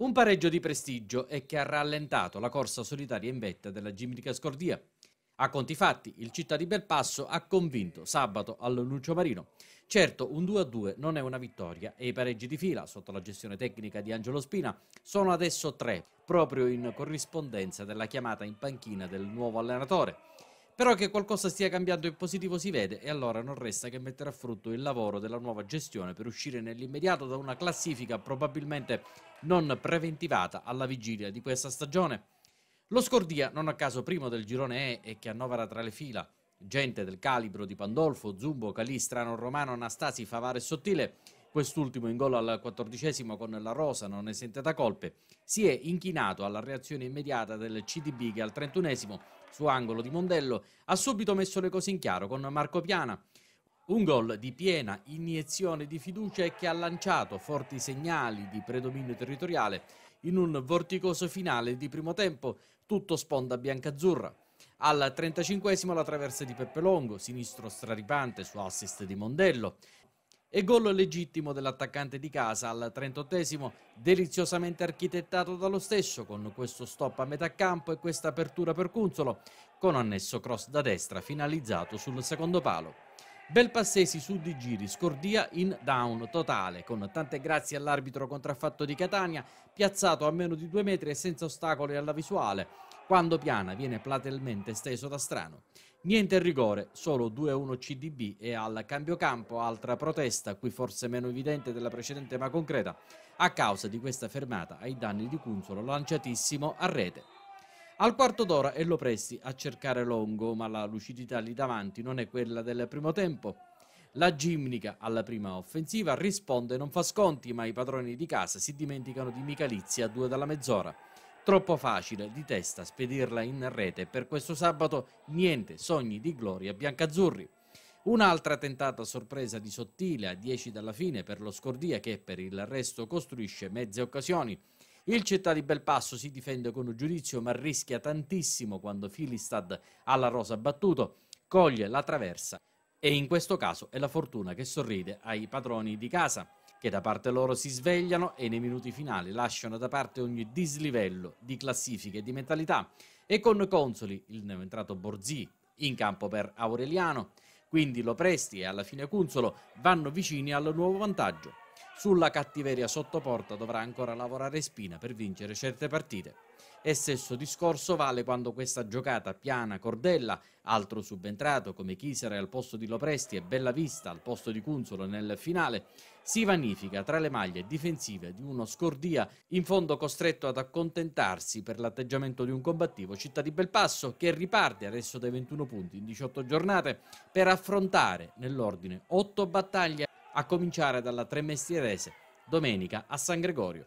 Un pareggio di prestigio e che ha rallentato la corsa solitaria in vetta della Gimnica Scordia. A conti fatti, il Città di Belpasso ha convinto sabato all'Annuncio Marino. Certo, un 2-2 non è una vittoria e i pareggi di fila, sotto la gestione tecnica di Angelo Spina, sono adesso tre, proprio in corrispondenza della chiamata in panchina del nuovo allenatore. Però che qualcosa stia cambiando in positivo si vede e allora non resta che mettere a frutto il lavoro della nuova gestione per uscire nell'immediato da una classifica probabilmente non preventivata alla vigilia di questa stagione. Lo Scordia, non a caso primo del girone E e che annovera tra le fila gente del calibro di Pandolfo, Zumbo, Calistrano, Romano, Anastasi, Favare e Sottile, Quest'ultimo in gol al quattordicesimo con la Rosa non esente da colpe. Si è inchinato alla reazione immediata del CDB che al trentunesimo, su angolo di Mondello, ha subito messo le cose in chiaro con Marco Piana. Un gol di piena iniezione di fiducia e che ha lanciato forti segnali di predominio territoriale in un vorticoso finale di primo tempo, tutto sponda biancazzurra. Al 35 la traversa di Peppe Longo, sinistro straripante su assist di Mondello. E gol legittimo dell'attaccante di casa al 38esimo, deliziosamente architettato dallo stesso con questo stop a metà campo e questa apertura per Cunzolo, con annesso cross da destra finalizzato sul secondo palo. Bel passesi su di giri, scordia in down totale, con tante grazie all'arbitro contraffatto di Catania, piazzato a meno di due metri e senza ostacoli alla visuale, quando Piana viene platelmente steso da strano. Niente rigore, solo 2-1 CDB e al cambio campo altra protesta, qui forse meno evidente della precedente ma concreta, a causa di questa fermata ai danni di Cunzolo lanciatissimo a rete. Al quarto d'ora Ello Presti a cercare Longo, ma la lucidità lì davanti non è quella del primo tempo. La Gimnica alla prima offensiva risponde non fa sconti, ma i padroni di casa si dimenticano di Micalizia a due dalla mezz'ora. Troppo facile di testa spedirla in rete per questo sabato niente sogni di gloria biancazzurri. Un'altra tentata sorpresa di Sottile a 10 dalla fine per lo Scordia che per il resto costruisce mezze occasioni. Il Città di Belpasso si difende con un giudizio ma rischia tantissimo quando Filistad alla rosa battuto, coglie la traversa e in questo caso è la fortuna che sorride ai padroni di casa che da parte loro si svegliano e nei minuti finali lasciano da parte ogni dislivello di classifica e di mentalità. E con Consoli, il neoentrato Borzì, in campo per Aureliano, quindi Lopresti e alla fine Cunzolo vanno vicini al nuovo vantaggio sulla cattiveria sottoporta dovrà ancora lavorare Spina per vincere certe partite. E stesso discorso vale quando questa giocata piana Cordella, altro subentrato come Chisera al posto di Lopresti e Bellavista al posto di Cunzolo nel finale, si vanifica tra le maglie difensive di uno scordia in fondo costretto ad accontentarsi per l'atteggiamento di un combattivo Città di Belpasso che riparte adesso dai 21 punti in 18 giornate per affrontare nell'ordine 8 battaglie a cominciare dalla tremestierese, domenica a San Gregorio.